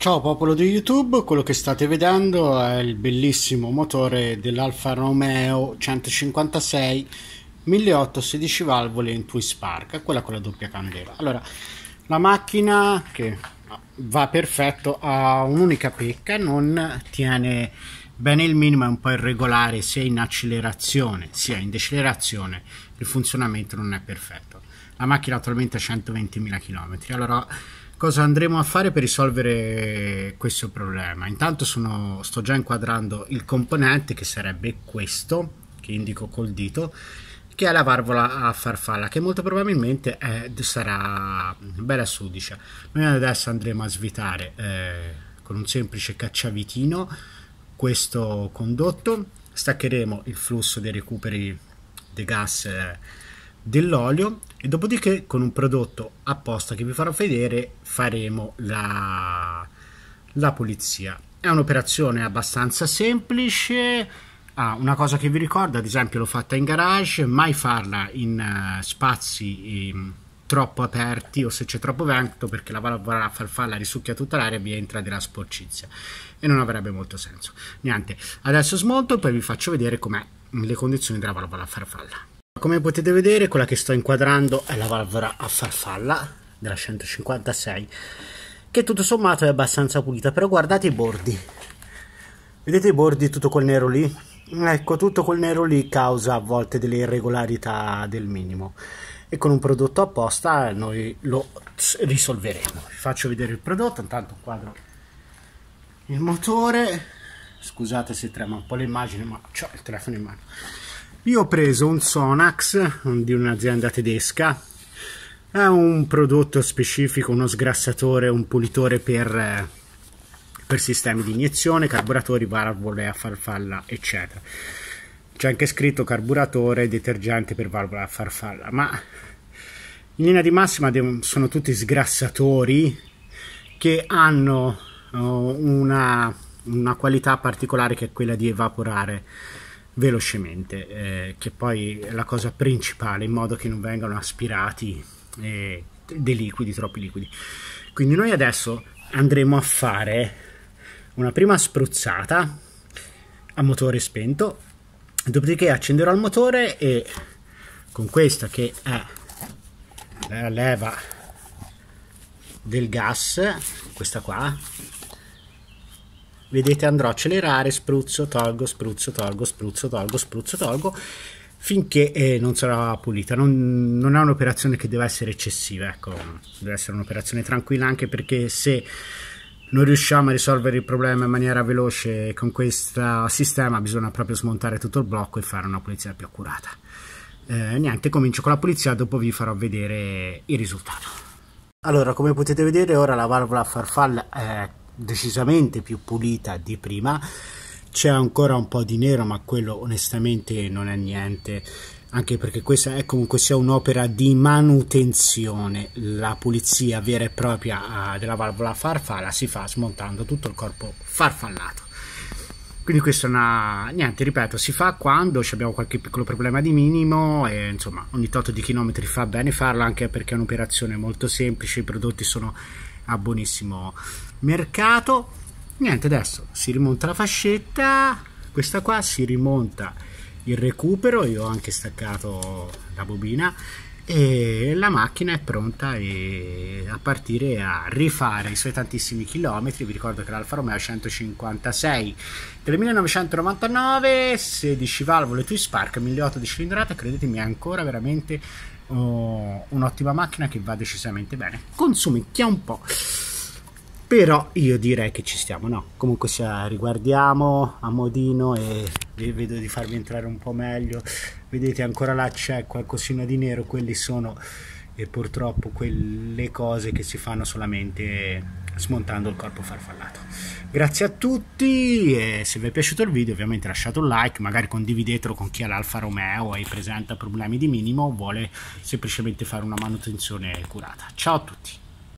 Ciao popolo di YouTube, quello che state vedendo è il bellissimo motore dell'Alfa Romeo 156 1816 valvole in twist Twispark, quella con la doppia candela. Allora, la macchina che va perfetto ha un'unica pecca, non tiene bene il minimo, è un po' irregolare sia in accelerazione sia in decelerazione, il funzionamento non è perfetto. La macchina attualmente ha 120.000 km, allora cosa andremo a fare per risolvere questo problema. Intanto sono, sto già inquadrando il componente che sarebbe questo, che indico col dito, che è la valvola a farfalla che molto probabilmente è, sarà bella sudicia. Noi adesso andremo a svitare eh, con un semplice cacciavitino questo condotto, staccheremo il flusso dei recuperi dei gas eh, dell'olio e dopodiché con un prodotto apposta che vi farò vedere faremo la, la pulizia. È un'operazione abbastanza semplice. Ah, una cosa che vi ricordo, ad esempio l'ho fatta in garage, mai farla in uh, spazi um, troppo aperti o se c'è troppo vento perché la valvola farfalla risucchia tutta l'aria e vi entra della sporcizia e non avrebbe molto senso. Niente, adesso smonto e poi vi faccio vedere com'è le condizioni della valvola farfalla. Come potete vedere quella che sto inquadrando è la valvola a farfalla della 156 che tutto sommato è abbastanza pulita però guardate i bordi vedete i bordi tutto col nero lì ecco tutto col nero lì causa a volte delle irregolarità del minimo e con un prodotto apposta noi lo risolveremo vi faccio vedere il prodotto intanto quadro il motore scusate se trema un po' l'immagine ma ho il telefono in mano io ho preso un Sonax di un'azienda tedesca, è un prodotto specifico, uno sgrassatore, un pulitore per, eh, per sistemi di iniezione, carburatori, valvole a farfalla, eccetera. C'è anche scritto carburatore, detergente per valvole a farfalla, ma in linea di massima sono tutti sgrassatori che hanno eh, una, una qualità particolare che è quella di evaporare velocemente, eh, che poi è la cosa principale, in modo che non vengano aspirati eh, dei liquidi, troppi liquidi. Quindi noi adesso andremo a fare una prima spruzzata a motore spento, dopodiché accenderò il motore e con questa che è la leva del gas, questa qua, Vedete andrò a accelerare, spruzzo, tolgo, spruzzo, tolgo, spruzzo, tolgo, spruzzo, tolgo, finché eh, non sarà pulita. Non, non è un'operazione che deve essere eccessiva, ecco, deve essere un'operazione tranquilla anche perché se non riusciamo a risolvere il problema in maniera veloce con questo sistema bisogna proprio smontare tutto il blocco e fare una pulizia più accurata eh, niente comincio con la pulizia dopo vi farò vedere il risultato allora come potete vedere ora la valvola farfalla è eh, decisamente più pulita di prima c'è ancora un po' di nero ma quello onestamente non è niente anche perché questa è comunque sia un'opera di manutenzione la pulizia vera e propria ah, della valvola farfalla si fa smontando tutto il corpo farfallato quindi questo è una niente ripeto si fa quando abbiamo qualche piccolo problema di minimo e insomma ogni tot di chilometri fa bene farlo anche perché è un'operazione molto semplice i prodotti sono a buonissimo mercato. Niente, adesso si rimonta la fascetta, questa qua si rimonta il recupero, io ho anche staccato la bobina e la macchina è pronta a partire a rifare i suoi tantissimi chilometri. Vi ricordo che l'Alfa Romeo 156 del 1999, 16 valvole Twin Spark, 1.8 di cilindrata, credetemi è ancora veramente oh, un'ottima macchina che va decisamente bene. Consumicchia un po' però io direi che ci stiamo no comunque sia riguardiamo a modino e vedo di farvi entrare un po' meglio vedete ancora là c'è qualcosina di nero quelli sono eh, purtroppo quelle cose che si fanno solamente smontando il corpo farfallato grazie a tutti e se vi è piaciuto il video ovviamente lasciate un like magari condividetelo con chi ha l'Alfa Romeo e presenta problemi di minimo o vuole semplicemente fare una manutenzione curata ciao a tutti